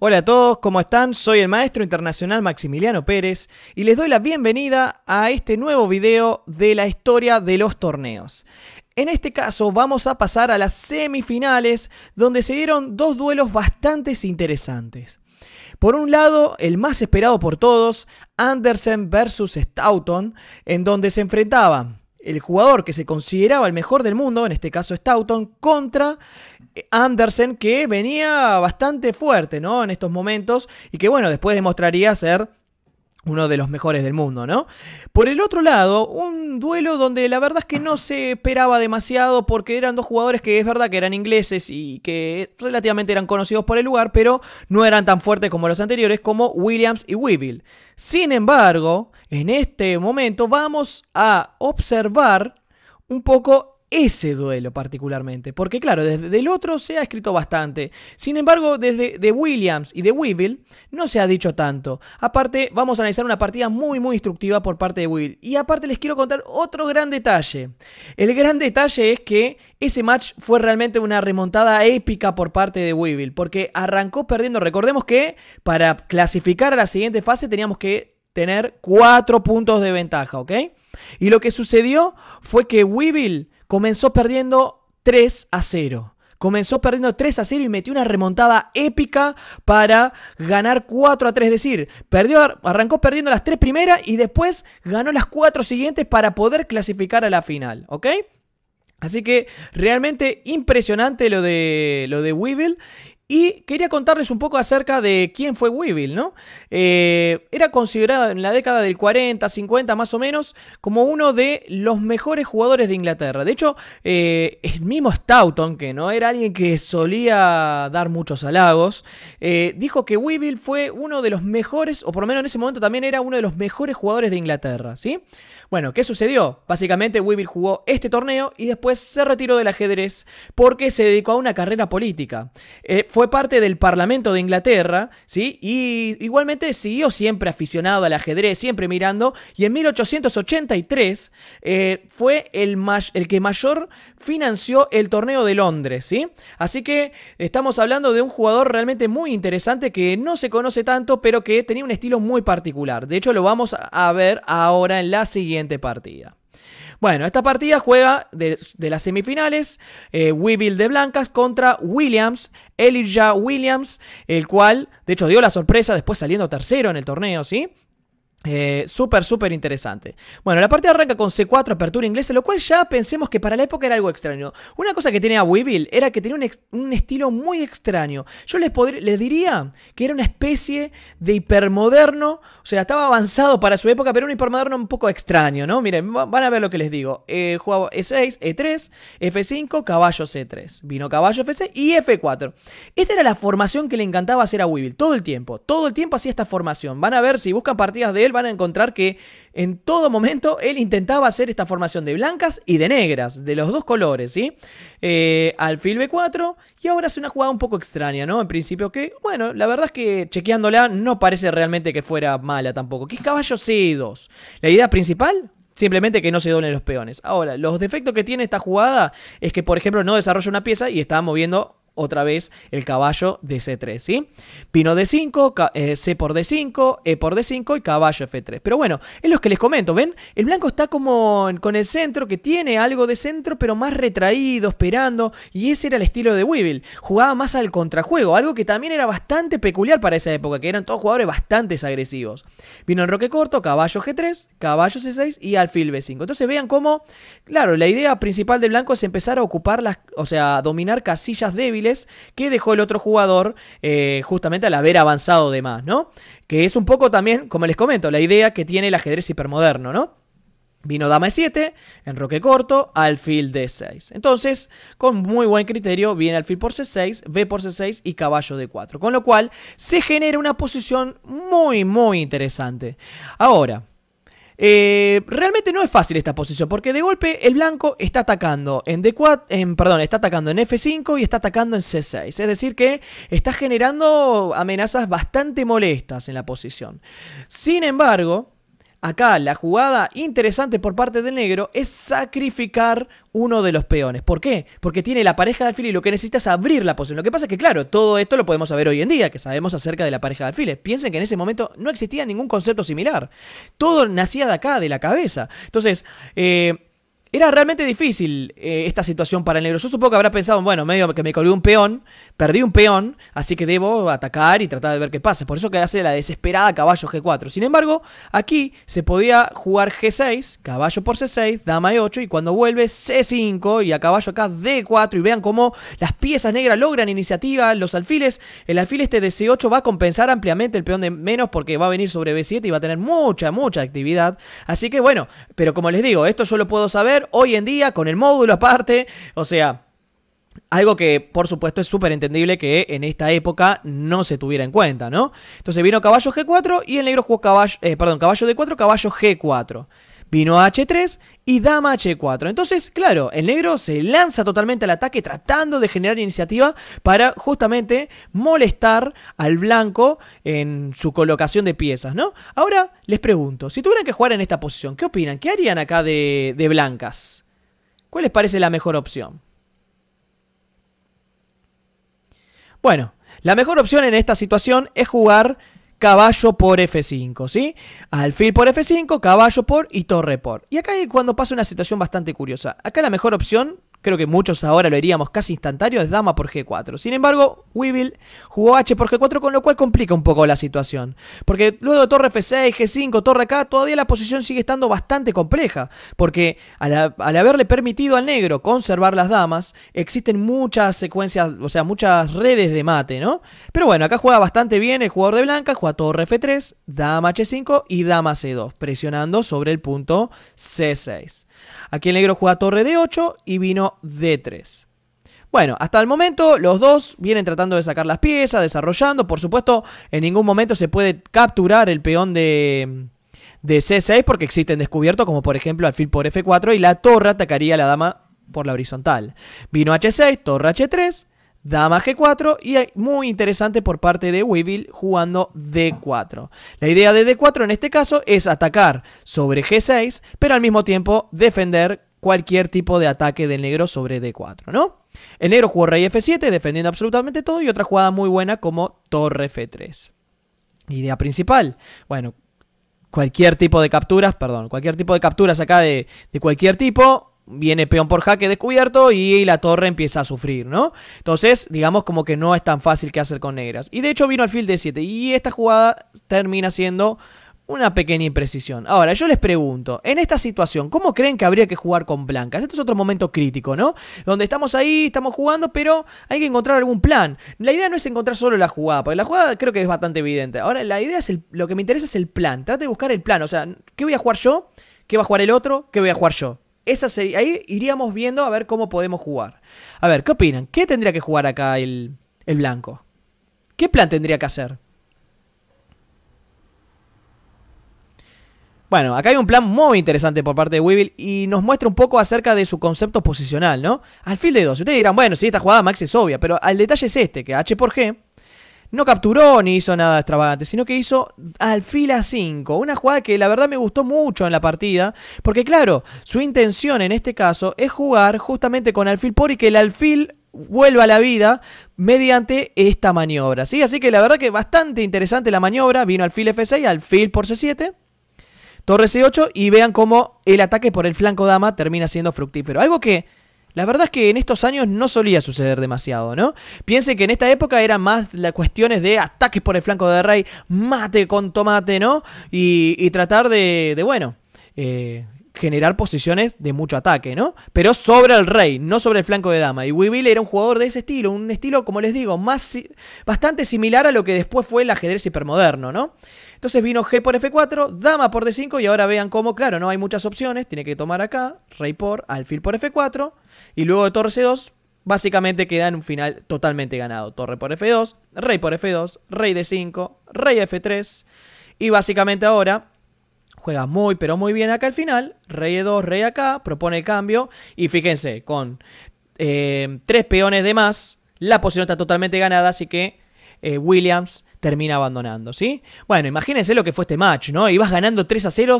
Hola a todos, ¿cómo están? Soy el maestro internacional Maximiliano Pérez y les doy la bienvenida a este nuevo video de la historia de los torneos. En este caso vamos a pasar a las semifinales donde se dieron dos duelos bastante interesantes. Por un lado, el más esperado por todos, Andersen versus Stoughton, en donde se enfrentaban el jugador que se consideraba el mejor del mundo, en este caso Stoughton, contra eh, Andersen, que venía bastante fuerte ¿no? en estos momentos y que bueno, después demostraría ser uno de los mejores del mundo, ¿no? Por el otro lado, un duelo donde la verdad es que no se esperaba demasiado porque eran dos jugadores que es verdad que eran ingleses y que relativamente eran conocidos por el lugar, pero no eran tan fuertes como los anteriores como Williams y Weevil. Sin embargo, en este momento vamos a observar un poco ese duelo particularmente. Porque claro, desde el otro se ha escrito bastante. Sin embargo, desde de Williams y de Weevil no se ha dicho tanto. Aparte, vamos a analizar una partida muy muy instructiva por parte de Will. Y aparte les quiero contar otro gran detalle. El gran detalle es que ese match fue realmente una remontada épica por parte de Weevil. Porque arrancó perdiendo. Recordemos que para clasificar a la siguiente fase teníamos que tener 4 puntos de ventaja, ¿ok? Y lo que sucedió fue que Weevil Comenzó perdiendo 3 a 0. Comenzó perdiendo 3 a 0 y metió una remontada épica para ganar 4 a 3. Es decir, perdió, arrancó perdiendo las 3 primeras y después ganó las 4 siguientes para poder clasificar a la final. ¿Ok? Así que realmente impresionante lo de, lo de Weevil. Y quería contarles un poco acerca de quién fue Weevil, ¿no? Eh, era considerado en la década del 40, 50 más o menos, como uno de los mejores jugadores de Inglaterra. De hecho, eh, el mismo Stoughton, que no era alguien que solía dar muchos halagos, eh, dijo que Weevil fue uno de los mejores, o por lo menos en ese momento también era uno de los mejores jugadores de Inglaterra, ¿sí? Bueno, ¿qué sucedió? Básicamente Weevil jugó este torneo y después se retiró del ajedrez porque se dedicó a una carrera política fue parte del Parlamento de Inglaterra, ¿sí? Y igualmente siguió siempre aficionado al ajedrez, siempre mirando, y en 1883 eh, fue el, el que mayor financió el torneo de Londres, ¿sí? Así que estamos hablando de un jugador realmente muy interesante que no se conoce tanto, pero que tenía un estilo muy particular. De hecho, lo vamos a ver ahora en la siguiente partida. Bueno, esta partida juega de, de las semifinales eh, Weevil de Blancas contra Williams, Elijah Williams, el cual, de hecho, dio la sorpresa después saliendo tercero en el torneo, ¿sí? Eh, súper, súper interesante. Bueno, la partida arranca con C4, apertura inglesa, lo cual ya pensemos que para la época era algo extraño. Una cosa que tenía Weevil era que tenía un, estilo muy extraño. Yo les, diría que era una especie de hipermoderno, o sea, estaba avanzado para su época, pero un hipermoderno un poco extraño, ¿no? Miren, van a ver lo que les digo. Eh, jugaba E6, E3, F5, caballo C3. Vino caballo F6 y F4. Esta era la formación que le encantaba hacer a Weevil, todo el tiempo. Todo el tiempo hacía esta formación. Van a ver si buscan partidas de van a encontrar que en todo momento él intentaba hacer esta formación de blancas y de negras, de los dos colores, ¿sí? Eh, al alfil B4 y ahora hace una jugada un poco extraña, ¿no? En principio que, bueno, la verdad es que chequeándola no parece realmente que fuera mala tampoco, que es caballo C2. La idea principal, Simplemente que no se doblen los peones. Ahora, los defectos que tiene esta jugada es que, por ejemplo, no desarrolla una pieza y está moviendo otra vez el caballo de C3, ¿sí? Pino D5, eh, C por D5, E por D5 y caballo F3. Pero bueno, es lo que les comento, ¿ven? El blanco está como con el centro, que tiene algo de centro, pero más retraído, esperando, y ese era el estilo de Weevil. Jugaba más al contrajuego, algo que también era bastante peculiar para esa época, que eran todos jugadores bastante agresivos. Vino en roque corto, caballo G3, caballo C6 y alfil B5. Entonces vean cómo, claro, la idea principal de blanco es empezar a ocupar las, o sea, dominar casillas débiles que dejó el otro jugador eh, justamente al haber avanzado de más, ¿no? Que es un poco también, como les comento, la idea que tiene el ajedrez hipermoderno, ¿no? Vino dama e 7, enroque corto, alfil de 6. Entonces, con muy buen criterio, viene alfil por c6, b por c6 y caballo de 4. Con lo cual, se genera una posición muy, muy interesante. Ahora, eh, realmente no es fácil esta posición, porque de golpe el blanco está atacando en D4, en, perdón, está atacando en F5 y está atacando en C6. Es decir que está generando amenazas bastante molestas en la posición. Sin embargo, Acá la jugada interesante por parte del negro es sacrificar uno de los peones. ¿Por qué? Porque tiene la pareja de alfiles y lo que necesita es abrir la posición. Lo que pasa es que, claro, todo esto lo podemos saber hoy en día, que sabemos acerca de la pareja de alfiles. Piensen que en ese momento no existía ningún concepto similar. Todo nacía de acá, de la cabeza. Entonces, eh, era realmente difícil eh, esta situación para el negro. Yo supongo que habrá pensado, bueno, medio que me colgué un peón, perdí un peón, así que debo atacar y tratar de ver qué pasa. Por eso que hace la desesperada caballo G4. Sin embargo, aquí se podía jugar G6, caballo por C6, dama E8 y cuando vuelve C5 y a caballo acá D4 y vean cómo las piezas negras logran iniciativa, los alfiles, el alfil este de C8 va a compensar ampliamente el peón de menos porque va a venir sobre B7 y va a tener mucha, mucha actividad. Así que bueno, pero como les digo, esto yo lo puedo saber hoy en día con el módulo aparte. O sea, algo que, por supuesto, es súper entendible que en esta época no se tuviera en cuenta, ¿no? Entonces vino caballo G4 y el negro jugó caballo, eh, perdón, caballo D4, caballo G4 vino H3 y dama H4. Entonces, claro, el negro se lanza totalmente al ataque tratando de generar iniciativa para justamente molestar al blanco en su colocación de piezas, ¿no? Ahora les pregunto, si tuvieran que jugar en esta posición, ¿qué opinan? ¿Qué harían acá de, de blancas? ¿Cuál les parece la mejor opción? Bueno, la mejor opción en esta situación es jugar caballo por F5, ¿sí? Alfil por F5, caballo por y torre por. Y acá es cuando pasa una situación bastante curiosa. Acá la mejor opción creo que muchos ahora lo veríamos casi instantáneo, es dama por G4. Sin embargo, Weevil jugó H por G4, con lo cual complica un poco la situación. Porque luego de torre F6, G5, torre K, todavía la posición sigue estando bastante compleja. Porque al, al haberle permitido al negro conservar las damas, existen muchas secuencias, o sea, muchas redes de mate, ¿no? Pero bueno, acá juega bastante bien el jugador de blanca, juega torre F3, dama H5 y dama C2, presionando sobre el punto C6. Aquí el negro juega torre D8 y vino D3. Bueno, hasta el momento los dos vienen tratando de sacar las piezas, desarrollando. Por supuesto, en ningún momento se puede capturar el peón de, C6 porque existen descubiertos, como por ejemplo alfil por F4 y la torre atacaría a la dama por la horizontal. Vino H6, torre H3 dama g4 y muy interesante por parte de Weevil jugando d4. La idea de d4 en este caso es atacar sobre g6, pero al mismo tiempo defender cualquier tipo de ataque del negro sobre d4, ¿no? El negro jugó rey f7 defendiendo absolutamente todo y otra jugada muy buena como torre f3. Idea principal. Bueno, cualquier tipo de capturas, perdón, cualquier tipo de capturas acá de, de cualquier tipo viene peón por jaque descubierto y la torre empieza a sufrir, ¿no? Entonces, digamos como que no es tan fácil que hacer con negras. Y de hecho vino alfil de 7 y esta jugada termina siendo una pequeña imprecisión. Ahora, yo les pregunto, en esta situación, ¿cómo creen que habría que jugar con blancas? Este es otro momento crítico, ¿no? Donde estamos ahí, estamos jugando, pero hay que encontrar algún plan. La idea no es encontrar solo la jugada, porque la jugada creo que es bastante evidente. Ahora, la idea es lo que me interesa es el plan. Trate de buscar el plan, o sea, ¿qué voy a jugar yo? ¿Qué va a jugar el otro? ¿Qué voy a jugar yo? ahí iríamos viendo a ver cómo podemos jugar. A ver, ¿qué opinan? ¿Qué tendría que jugar acá el, el blanco? ¿Qué plan tendría que hacer? Bueno, acá hay un plan muy interesante por parte de Weevil y nos muestra un poco acerca de su concepto posicional, ¿no? Alfil de 2. Ustedes dirán, bueno, si esta jugada Max es obvia, pero el detalle es este, que H por G no capturó ni hizo nada extravagante, sino que hizo alfil a 5. Una jugada que la verdad me gustó mucho en la partida, porque claro, su intención en este caso es jugar justamente con alfil por y que el alfil vuelva a la vida mediante esta maniobra. ¿sí? Así que la verdad que bastante interesante la maniobra. Vino alfil F6, alfil por C7. Torre C8 y vean cómo el ataque por el flanco dama termina siendo fructífero. Algo que la verdad es que en estos años no solía suceder demasiado, ¿no? Piense que en esta época era más las cuestiones de ataques por el flanco de Rey, mate con tomate, ¿no? Y, tratar de, de bueno, eh, generar posiciones de mucho ataque, ¿no? Pero sobre el rey, no sobre el flanco de dama. Y Weevil era un jugador de ese estilo, un estilo, como les digo, más, bastante similar a lo que después fue el ajedrez hipermoderno, ¿no? Entonces vino G por F4, dama por D5 y ahora vean cómo, claro, no hay muchas opciones, tiene que tomar acá, rey por, alfil por F4 y luego de torre C2, básicamente queda en un final totalmente ganado. Torre por F2, rey por F2, rey D5, rey F3 y básicamente ahora juega muy pero muy bien acá al final, rey E2, rey acá, propone el cambio y fíjense, con eh, tres peones de más, la posición está totalmente ganada, así que eh, Williams termina abandonando, ¿sí? Bueno, imagínense lo que fue este match, ¿no? Ibas ganando 3 a 0,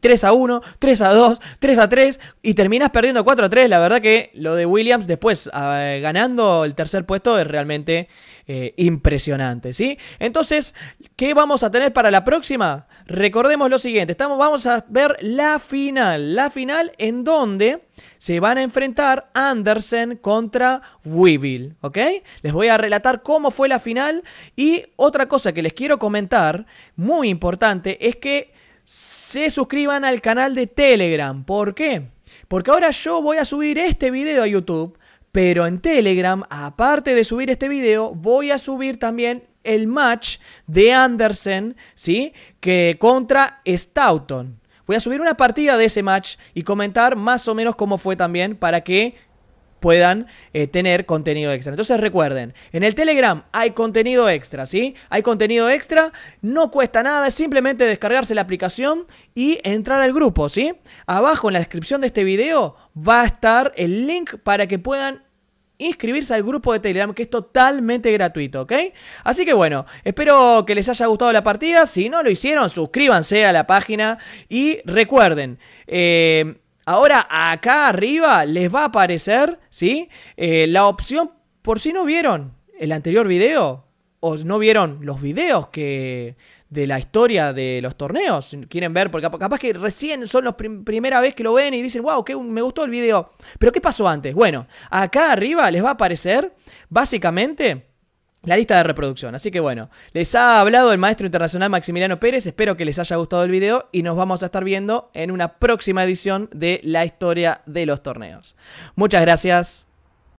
3 a 1, 3 a 2, 3 a 3 y terminas perdiendo 4 a 3. La verdad que lo de Williams después ah, ganando el tercer puesto es realmente eh, impresionante, ¿sí? Entonces, ¿qué vamos a tener para la próxima? Recordemos lo siguiente, estamos, vamos a ver la final, la final en donde se van a enfrentar Andersen contra Weevil, ¿ok? Les voy a relatar cómo fue la final y otra cosa que les quiero comentar, muy importante, es que se suscriban al canal de Telegram. ¿Por qué? Porque ahora yo voy a subir este video a YouTube, pero en Telegram, aparte de subir este video, voy a subir también el match de Andersen, ¿sí? Que contra Stoughton. Voy a subir una partida de ese match y comentar más o menos cómo fue también para que puedan eh, tener contenido extra. Entonces recuerden, en el Telegram hay contenido extra, ¿sí? Hay contenido extra, no cuesta nada, es simplemente descargarse la aplicación y entrar al grupo, ¿sí? Abajo en la descripción de este video va a estar el link para que puedan inscribirse al grupo de Telegram que es totalmente gratuito, ¿ok? Así que bueno, espero que les haya gustado la partida. Si no lo hicieron, suscríbanse a la página y recuerden, eh, Ahora acá arriba les va a aparecer, ¿sí? Eh, la opción, por si no vieron el anterior video, o no vieron los videos que de la historia de los torneos, quieren ver, porque capaz que recién son la primera vez que lo ven y dicen, wow, que me gustó el video. Pero ¿qué pasó antes? Bueno, acá arriba les va a aparecer básicamente la lista de reproducción. Así que bueno, les ha hablado el maestro internacional Maximiliano Pérez, espero que les haya gustado el video y nos vamos a estar viendo en una próxima edición de La historia de los torneos. Muchas gracias.